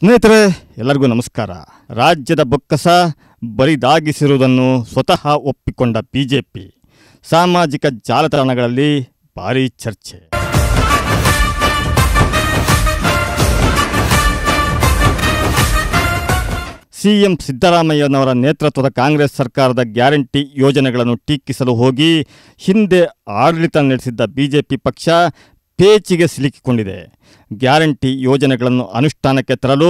ಸ್ನೇಹಿತರೆ ಎಲ್ಲರಿಗೂ ನಮಸ್ಕಾರ ರಾಜ್ಯದ ಬೊಕ್ಕಸ ಬರಿದಾಗಿಸಿರುವುದನ್ನು ಸ್ವತಃ ಒಪ್ಪಿಕೊಂಡ ಬಿಜೆಪಿ ಸಾಮಾಜಿಕ ಜಾಲತಾಣಗಳಲ್ಲಿ ಭಾರಿ ಚರ್ಚೆ ಸಿಎಂ ಸಿದ್ದರಾಮಯ್ಯನವರ ನೇತೃತ್ವದ ಕಾಂಗ್ರೆಸ್ ಸರ್ಕಾರದ ಗ್ಯಾರಂಟಿ ಯೋಜನೆಗಳನ್ನು ಟೀಕಿಸಲು ಹೋಗಿ ಹಿಂದೆ ಆಡಳಿತ ನಡೆಸಿದ್ದ ಬಿಜೆಪಿ ಪಕ್ಷ ಪೇಚಿಗೆ ಸಿಲುಕಿಕೊಂಡಿದೆ ಗ್ಯಾರಂಟಿ ಯೋಜನೆಗಳನ್ನು ಅನುಷ್ಠಾನಕ್ಕೆ ತರಲು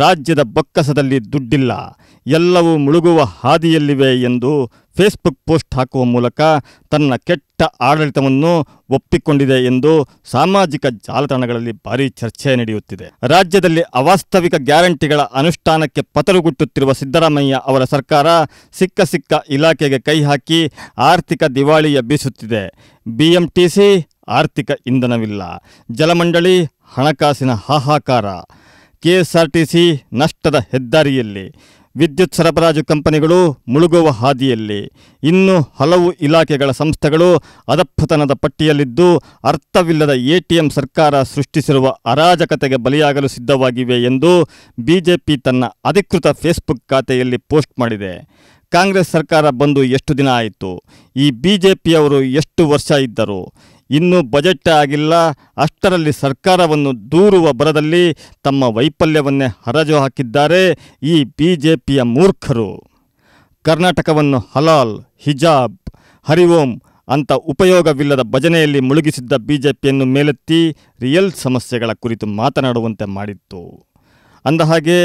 ರಾಜ್ಯದ ಬೊಕ್ಕಸದಲ್ಲಿ ದುಡ್ಡಿಲ್ಲ ಎಲ್ಲವೂ ಮುಳುಗುವ ಹಾದಿಯಲ್ಲಿವೆ ಎಂದು ಫೇಸ್ಬುಕ್ ಪೋಸ್ಟ್ ಹಾಕುವ ಮೂಲಕ ತನ್ನ ಕೆಟ್ಟ ಆಡಳಿತವನ್ನು ಒಪ್ಪಿಕೊಂಡಿದೆ ಎಂದು ಸಾಮಾಜಿಕ ಜಾಲತಾಣಗಳಲ್ಲಿ ಭಾರೀ ಚರ್ಚೆ ನಡೆಯುತ್ತಿದೆ ರಾಜ್ಯದಲ್ಲಿ ಅವಾಸ್ತವಿಕ ಗ್ಯಾರಂಟಿಗಳ ಅನುಷ್ಠಾನಕ್ಕೆ ಪತರುಗುಟ್ಟುತ್ತಿರುವ ಸಿದ್ದರಾಮಯ್ಯ ಅವರ ಸರ್ಕಾರ ಸಿಕ್ಕ ಸಿಕ್ಕ ಇಲಾಖೆಗೆ ಕೈ ಹಾಕಿ ಆರ್ಥಿಕ ದಿವಾಳಿ ಎಬ್ಬಿಸುತ್ತಿದೆ ಬಿಎಂಟಿಸಿ ಆರ್ಥಿಕ ಇಂಧನವಿಲ್ಲ ಜಲಮಂಡಳಿ ಹಣಕಾಸಿನ ಹಾಹಾಕಾರ ಕೆಎಸ್ಆರ್ಟಿಸಿ ನಷ್ಟದ ಹೆದ್ದಾರಿಯಲ್ಲಿ ವಿದ್ಯುತ್ ಸರಬರಾಜು ಕಂಪನಿಗಳು ಮುಳುಗುವ ಹಾದಿಯಲ್ಲಿ ಇನ್ನು ಹಲವು ಇಲಾಖೆಗಳ ಸಂಸ್ಥೆಗಳು ಅಧಪ್ಪತನದ ಪಟ್ಟಿಯಲ್ಲಿದ್ದು ಅರ್ಥವಿಲ್ಲದ ಎಟಿಎಂ ಸರ್ಕಾರ ಸೃಷ್ಟಿಸಿರುವ ಅರಾಜಕತೆಗೆ ಬಲಿಯಾಗಲು ಸಿದ್ಧವಾಗಿವೆ ಎಂದು ಬಿಜೆಪಿ ತನ್ನ ಅಧಿಕೃತ ಫೇಸ್ಬುಕ್ ಖಾತೆಯಲ್ಲಿ ಪೋಸ್ಟ್ ಮಾಡಿದೆ ಕಾಂಗ್ರೆಸ್ ಸರ್ಕಾರ ಬಂದು ಎಷ್ಟು ದಿನ ಆಯಿತು ಈ ಬಿಜೆಪಿಯವರು ಎಷ್ಟು ವರ್ಷ ಇದ್ದರು ಇನ್ನೂ ಬಜೆಟ್ ಆಗಿಲ್ಲ ಅಷ್ಟರಲ್ಲಿ ಸರ್ಕಾರವನ್ನು ದೂರುವ ಬರದಲ್ಲಿ ತಮ್ಮ ವೈಫಲ್ಯವನ್ನೇ ಹರಜು ಹಾಕಿದ್ದಾರೆ ಈ ಬಿ ಜೆ ಪಿಯ ಮೂರ್ಖರು ಕರ್ನಾಟಕವನ್ನು ಹಲಾಲ್ ಹಿಜಾಬ್ ಹರಿಓಂ ಅಂತ ಉಪಯೋಗವಿಲ್ಲದ ಭಜನೆಯಲ್ಲಿ ಮುಳುಗಿಸಿದ್ದ ಬಿಜೆಪಿಯನ್ನು ಮೇಲೆತ್ತಿ ರಿಯಲ್ ಸಮಸ್ಯೆಗಳ ಕುರಿತು ಮಾತನಾಡುವಂತೆ ಮಾಡಿತ್ತು ಅಂದಹಾಗೆ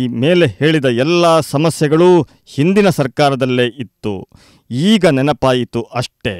ಈ ಮೇಲೆ ಹೇಳಿದ ಎಲ್ಲ ಸಮಸ್ಯೆಗಳು ಹಿಂದಿನ ಸರ್ಕಾರದಲ್ಲೇ ಇತ್ತು ಈಗ ನೆನಪಾಯಿತು ಅಷ್ಟೇ